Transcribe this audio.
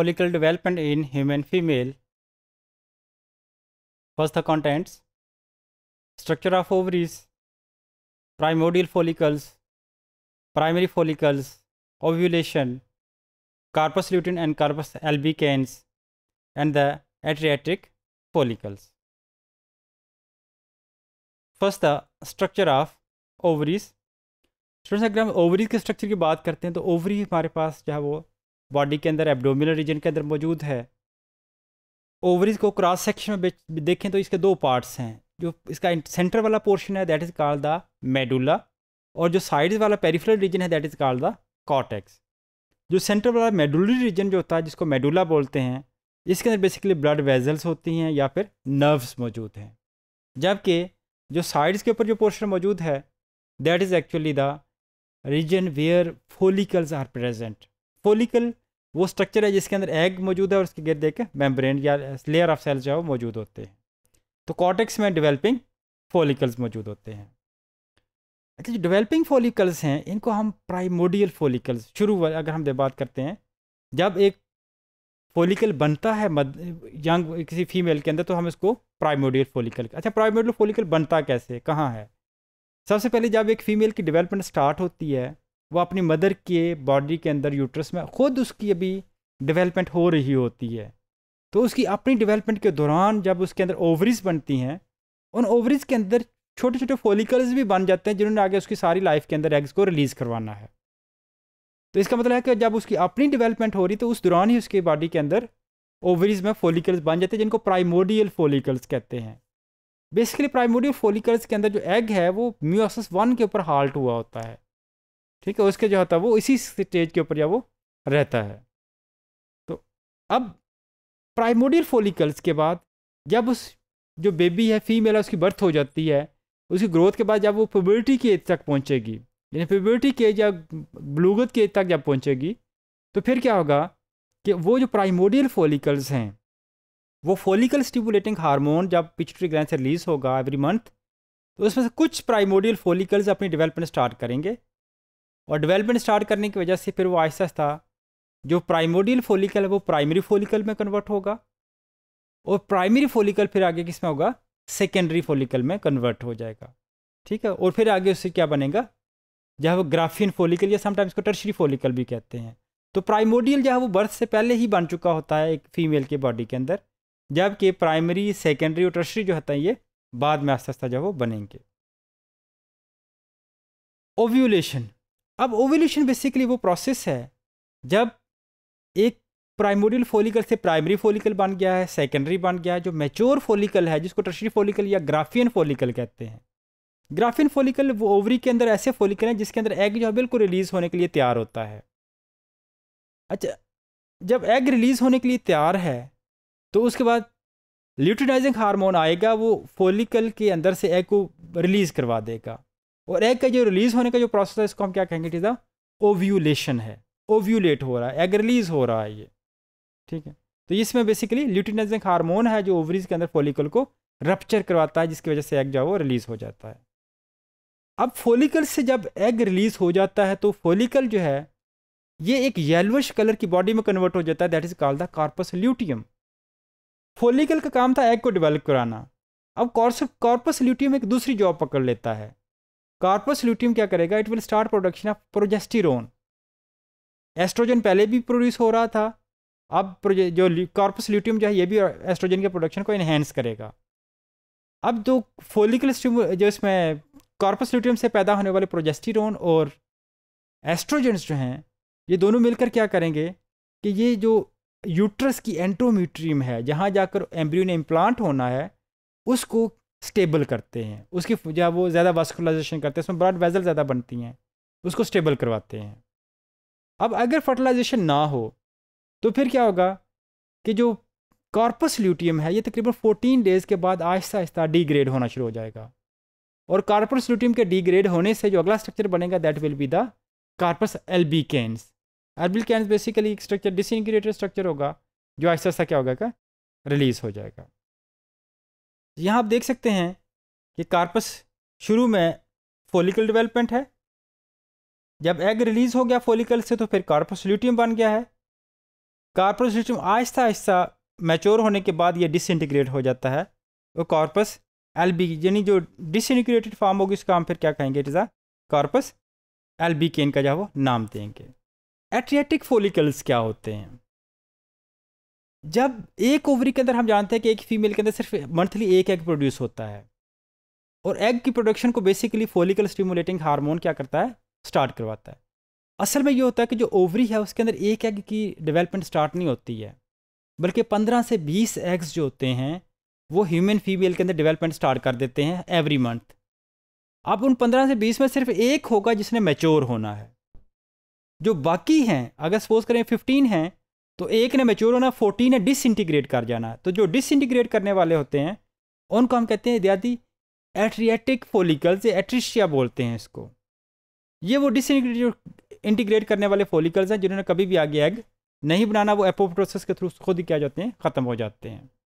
follicle development in human female. First the contents, structure of ovaries, primordial follicles, primary follicles, ovulation, corpus lutein and corpus albicans and the adriatic follicles. First था structure of ovaries students अगर हम ovaries के structure की बात करते हैं तो ovary हमारे पास जो है वो बॉडी के अंदर एब्डोमिनल रीजन के अंदर मौजूद है ओवरीज को क्रॉस सेक्शन में देखें तो इसके दो पार्ट्स हैं जो इसका सेंटर वाला पोर्शन है that is called the medulla और जो साइड्स वाला पेरिफेरल रीजन है that is called the cortex जो सेंटर वाला मेडुलरी रीजन जो होता है जिसको मेडुला बोलते हैं इसके अंदर बेसिकली ब्लड वेजल्स होती हैं या फिर नर्व्स मौजूद हैं जबकि जो साइड्स के ऊपर जो पोर्शन मौजूद है that is actually the region where follicles are present follicle वो स्ट्रक्चर है जिसके अंदर एग मौजूद है और उसके गिरद एक मेम्ब्रेन या लेयर ऑफ सेल्स जो है वो मौजूद होते हैं तो कॉटेक्स में डिवेलपिंग फोलिकल्स मौजूद होते हैं अच्छा जो डिवेलपिंग फोलिकल्स हैं इनको हम प्राइमोडियल फोलिकल्स शुरू अगर हम बात करते हैं जब एक फोलिकल बनता है मद यंग किसी फीमेल के अंदर तो हम इसको प्राइमोडियल फोलिकल अच्छा प्राइमोडियल फोलिकल बनता कैसे कहाँ है सबसे पहले जब एक फीमेल की डेवलपमेंट स्टार्ट होती है वो अपनी मदर के बॉडी के अंदर यूट्रस में ख़ुद उसकी अभी डेवलपमेंट हो रही होती है तो उसकी अपनी डेवलपमेंट के दौरान जब उसके अंदर ओवरीज बनती हैं उन ओवरीज के अंदर छोटे छोटे फोलिकल्स भी बन जाते हैं जिन्होंने आगे उसकी सारी लाइफ के अंदर एग्स को रिलीज़ करवाना है तो इसका मतलब है कि जब उसकी अपनी डेवलपमेंट हो रही तो उस दौरान ही उसकी बॉडी के अंदर ओवरीज में फोलिकल्स बन जाते हैं जिनको प्राइमोडियल फोलिकल्स कहते हैं बेसिकली प्राइमोडियल फोलिकल्स के अंदर जो एग है वो म्यूसिस वन के ऊपर हाल्ट हुआ होता है ठीक है उसके जो होता है वो इसी स्टेज के ऊपर या वो रहता है तो अब प्राइमोडियल फोलिकल्स के बाद जब उस जो बेबी है फीमेल है उसकी बर्थ हो जाती है उसकी ग्रोथ के बाद जब वो प्योबिलिटी की एज तक पहुँचेगी यानी प्योबिलिटी की एज या ब्लूगत की एज तक जब पहुँचेगी तो फिर क्या होगा कि वो जो प्राइमोडियल फोलिकल्स हैं वो फोलिकल स्टिबुलेटिंग हार्मोन जब पिचट्री ग्लैंड से रिलीज होगा एवरी मंथ तो उसमें से कुछ प्राइमोडियल फोलिकल्स अपनी डेवलपमेंट स्टार्ट करेंगे और डेवलपमेंट स्टार्ट करने की वजह से फिर वो आहिस्ता आहिस्ता जो प्राइमोडियल फोलिकल है वो प्राइमरी फोलिकल में कन्वर्ट होगा और प्राइमरी फोलिकल फिर आगे किस में होगा सेकेंडरी फोलिकल में कन्वर्ट हो जाएगा ठीक है और फिर आगे उससे क्या बनेगा जहाँ वो ग्राफियन फोलिकल या समटाइम्स को टर्शरी फोलिकल भी कहते हैं तो प्राइमोडियल जो है वो बर्थ से पहले ही बन चुका होता है एक फीमेल के बॉडी के अंदर जबकि प्राइमरी सेकेंडरी और टर्शरी जो होता है ये बाद में आस्ता आस्ता जो वो बनेंगे ओव्यूलेशन अब ओवोल्यूशन बेसिकली वो प्रोसेस है जब एक प्राइमोडियल फोलिकल से प्राइमरी फोलिकल बन गया है सेकेंडरी बन गया है जो मेच्योर फोलिकल है जिसको टर्शरी फोलिकल या ग्राफियन फोलिकल कहते हैं ग्राफियन फोलिकल वो ओवरी के अंदर ऐसे फोलिकल हैं जिसके अंदर एग जो है बिल्कुल रिलीज़ होने के लिए तैयार होता है अच्छा जब एग रिलीज़ होने के लिए तैयार है तो उसके बाद ल्यूटिनाइजिंग हार्मोन आएगा वो फोलिकल के अंदर से एग को रिलीज़ करवा देगा और एग का जो रिलीज़ होने का जो प्रोसेस है इसको हम क्या कहेंगे इट इज़ द ओव्यूलेशन है ओव्यूलेट हो रहा है एग रिलीज़ हो रहा है ये ठीक है तो इसमें बेसिकली ल्यूटिनाइजिंग हार्मोन है जो ओवरीज के अंदर फॉलिकल को रप्चर करवाता है जिसकी वजह से एग जो है वो रिलीज़ हो जाता है अब फोलिकल से जब एग रिलीज़ हो जाता है तो फोलिकल जो है ये एक येलोश कलर की बॉडी में कन्वर्ट हो जाता है that is called the corpus luteum follicle का काम था एग को डेवलप कराना अब कॉर्पस ल्यूटियम एक दूसरी जॉब पकड़ लेता है कार्पस ल्यूटियम क्या करेगा it will start production of progesterone estrogen पहले भी प्रोड्यूस हो रहा था अब जो कार्पस ल्यूटियम जो है ये भी एस्ट्रोजन के प्रोडक्शन को इन्हेंस करेगा अब जो फोलिकल जो इसमें कार्पस ल्यूटियम से पैदा होने वाले प्रोजेस्टिरोन और एस्ट्रोजेंस जो हैं ये दोनों मिलकर क्या करेंगे कि ये जो यूट्रस की एंट्रोमीट्रीम है जहाँ जाकर एम्ब्रियो ने इम्प्लांट होना है उसको स्टेबल करते हैं उसकी जब वो ज़्यादा वास्कुलाइजेशन करते हैं उसमें ब्लड वेजल ज़्यादा बनती हैं उसको स्टेबल करवाते हैं अब अगर फर्टिलाइजेशन ना हो तो फिर क्या होगा कि जो कॉर्पस ल्यूटियम है ये तकरीबन 14 डेज़ के बाद आहिस्ता आहिस्ता डिग्रेड होना शुरू हो जाएगा और कार्पस ल्यूटियम के डिग्रेड होने से जो अगला स्ट्रक्चर बनेगा that will be the corpus albicans basically एक स्ट्रक्चर डिसइनक्रेटेड स्ट्रक्चर होगा जो आहिस्ता आहिस्ता क्या होगा का रिलीज़ हो जाएगा तो यहाँ आप देख सकते हैं कि कार्पस शुरू में फोलिकल डेवलपमेंट है जब एग रिलीज हो गया फोलिकल से तो फिर कार्पस ल्यूटियम बन गया है कार्पस ल्यूटियम आहिस्ता आहिस्ता मैच्योर होने के बाद ये डिसइंटीग्रेट हो जाता है और कार्पस एल बी यानी जो डिसइंटीग्रेटेड फॉर्म होगी उसका हम फिर क्या कहेंगे इट इज़ अ कार्पस एल बी के इनका जो वो नाम देंगे एट्रियाटिक फोलिकल्स क्या होते हैं जब एक ओवरी के अंदर हम जानते हैं कि एक फीमेल के अंदर सिर्फ मंथली एक एग प्रोड्यूस होता है और एग की प्रोडक्शन को बेसिकली फोलिकल स्टिमुलेटिंग हार्मोन क्या करता है स्टार्ट करवाता है असल में ये होता है कि जो ओवरी है उसके अंदर एक एग की डेवलपमेंट स्टार्ट नहीं होती है बल्कि पंद्रह से बीस एग्स जो होते हैं वो ह्यूमन फीमेल के अंदर डेवलपमेंट स्टार्ट कर देते हैं एवरी मंथ अब उन पंद्रह से बीस में सिर्फ एक होगा जिसने मेच्योर होना है जो बाकी हैं अगर सपोज करें फिफ्टीन हैं तो एक ने मेच्योर होना फोर्टीन ने डिसइंटीग्रेट कर जाना तो जो डिसइंटीग्रेट करने वाले होते हैं उनको हम कहते हैं दियादी एट्रियाटिक फोलिकल्स या एट्रिशिया बोलते हैं इसको ये वो डिसइंटीग्रेट इंटीग्रेट करने वाले फोलिकल्स हैं जिन्होंने कभी भी आगे एग नहीं बनाना वो एपोप्रोसेस के थ्रू खुद ही क्या जाते हैं ख़त्म हो जाते हैं